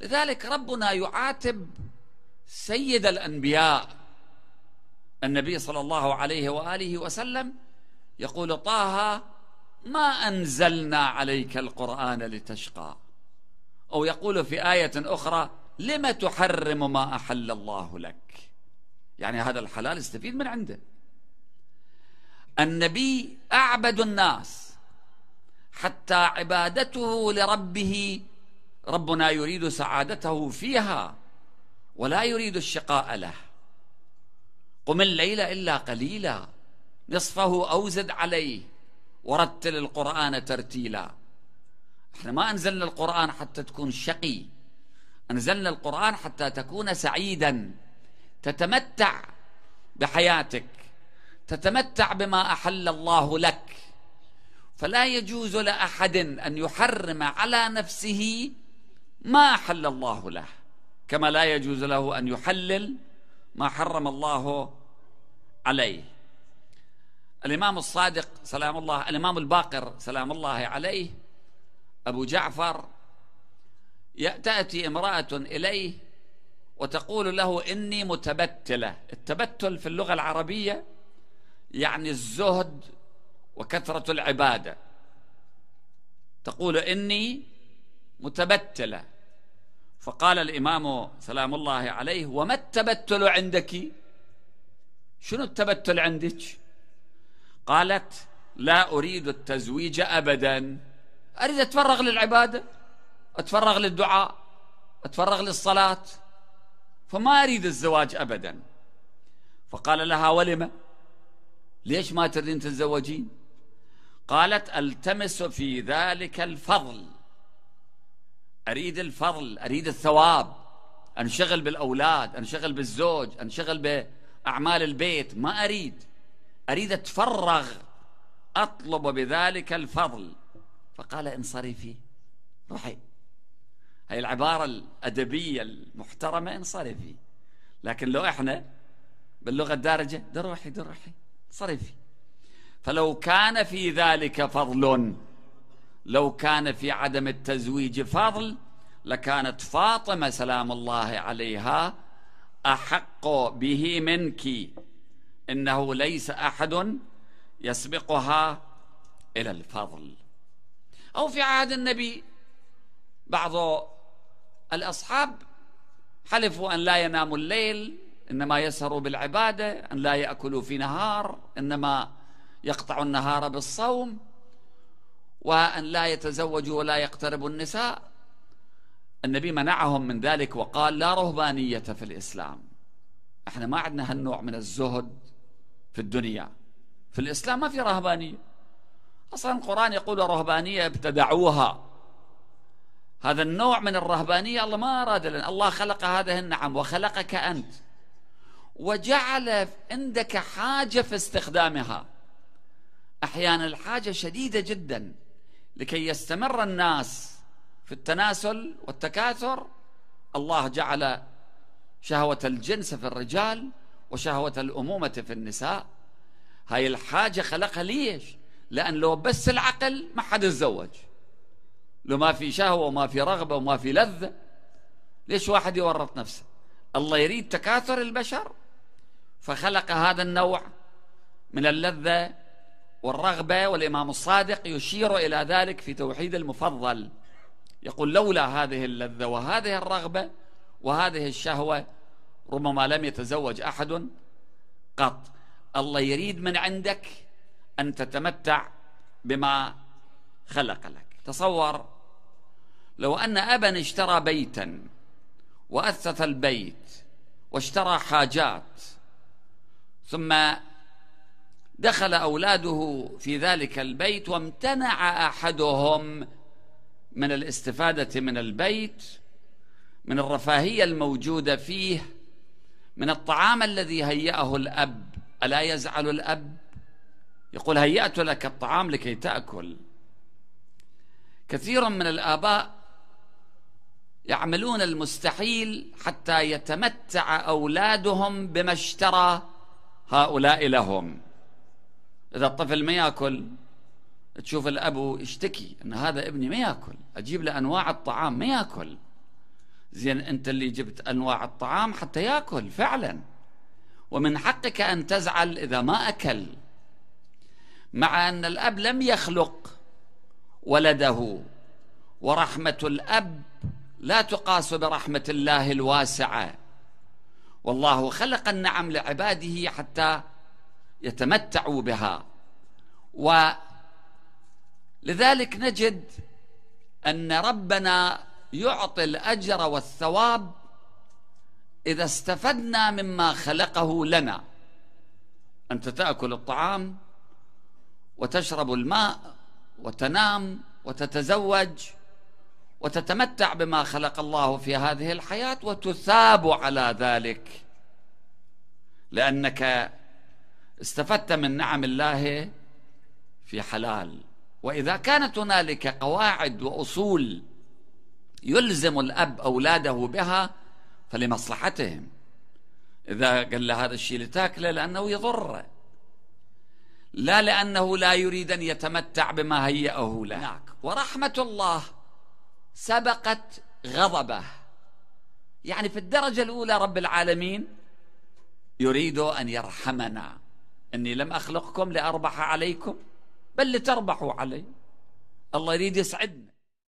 لذلك ربنا يعاتب سيد الانبياء النبي صلى الله عليه واله وسلم يقول طه ما انزلنا عليك القران لتشقى او يقول في ايه اخرى لم تحرم ما احل الله لك يعني هذا الحلال استفيد من عنده النبي اعبد الناس حتى عبادته لربه ربنا يريد سعادته فيها ولا يريد الشقاء له قم الليل إلا قليلا نصفه أو زد عليه ورتل القرآن ترتيلا احنا ما أنزلنا القرآن حتى تكون شقي أنزلنا القرآن حتى تكون سعيدا تتمتع بحياتك تتمتع بما أحل الله لك فلا يجوز لأحد أن يحرم على نفسه ما أحل الله له كما لا يجوز له أن يحلل ما حرم الله عليه الإمام الصادق سلام الله الإمام الباقر سلام الله عليه أبو جعفر تأتي امرأة إليه وتقول له إني متبتلة التبتل في اللغة العربية يعني الزهد وكثرة العبادة تقول إني متبتلة فقال الإمام سلام الله عليه وما التبتل عندك شنو التبتل عندك قالت لا أريد التزويج أبدا أريد أتفرغ للعبادة أتفرغ للدعاء أتفرغ للصلاة فما أريد الزواج أبدا فقال لها ولم ليش ما تريدين تتزوجين قالت التمس في ذلك الفضل أريد الفضل أريد الثواب أنشغل بالأولاد أنشغل بالزوج أنشغل بأعمال البيت ما أريد أريد أتفرغ أطلب بذلك الفضل فقال انصرفي روحي هاي العبارة الأدبية المحترمة انصرفي لكن لو إحنا باللغة الدارجة دروحي دروحي انصرفي فلو كان في ذلك فضل لو كان في عدم التزويج فضل لكانت فاطمة سلام الله عليها أحق به منك إنه ليس أحد يسبقها إلى الفضل أو في عهد النبي بعض الأصحاب حلفوا أن لا يناموا الليل إنما يسهروا بالعبادة أن لا يأكلوا في نهار إنما يقطعوا النهار بالصوم وأن لا يتزوجوا ولا يقتربوا النساء النبي منعهم من ذلك وقال لا رهبانية في الإسلام احنا ما عندنا هالنوع من الزهد في الدنيا في الإسلام ما في رهبانية أصلا القرآن يقول رهبانية ابتدعوها هذا النوع من الرهبانية الله ما أراد لنا الله خلق هذه النعم وخلقك أنت وجعل عندك حاجة في استخدامها أحيانا الحاجة شديدة جدا لكي يستمر الناس في التناسل والتكاثر الله جعل شهوة الجنس في الرجال وشهوة الأمومة في النساء هاي الحاجة خلقها ليش لأن لو بس العقل ما حد يتزوج لو ما في شهوة وما في رغبة وما في لذة ليش واحد يورط نفسه الله يريد تكاثر البشر فخلق هذا النوع من اللذة والرغبة والإمام الصادق يشير إلى ذلك في توحيد المفضل يقول لولا هذه اللذة وهذه الرغبة وهذه الشهوة ربما لم يتزوج أحد قط الله يريد من عندك أن تتمتع بما خلق لك تصور لو أن أبا اشترى بيتا وأثث البيت واشترى حاجات ثم دخل أولاده في ذلك البيت وامتنع أحدهم من الاستفادة من البيت من الرفاهية الموجودة فيه من الطعام الذي هيأه الأب ألا يزعل الأب يقول هيأت لك الطعام لكي تأكل كثير من الآباء يعملون المستحيل حتى يتمتع أولادهم بما اشترى هؤلاء لهم إذا الطفل ما يأكل تشوف الأب يشتكي أن هذا ابني ما يأكل أجيب له أنواع الطعام ما يأكل زين أنت اللي جبت أنواع الطعام حتى يأكل فعلا ومن حقك أن تزعل إذا ما أكل مع أن الأب لم يخلق ولده ورحمة الأب لا تقاس برحمة الله الواسعة والله خلق النعم لعباده حتى يتمتعوا بها ولذلك نجد ان ربنا يعطي الاجر والثواب اذا استفدنا مما خلقه لنا انت تاكل الطعام وتشرب الماء وتنام وتتزوج وتتمتع بما خلق الله في هذه الحياه وتثاب على ذلك لانك استفدت من نعم الله في حلال واذا كانت هنالك قواعد واصول يلزم الاب اولاده بها فلمصلحتهم اذا قال له هذا الشيء لتاكله لانه يضره لا لانه لا يريد ان يتمتع بما هيئه له نعم. ورحمه الله سبقت غضبه يعني في الدرجه الاولى رب العالمين يريد ان يرحمنا إني لم أخلقكم لأربح عليكم بل لتربحوا علي الله يريد يسعدنا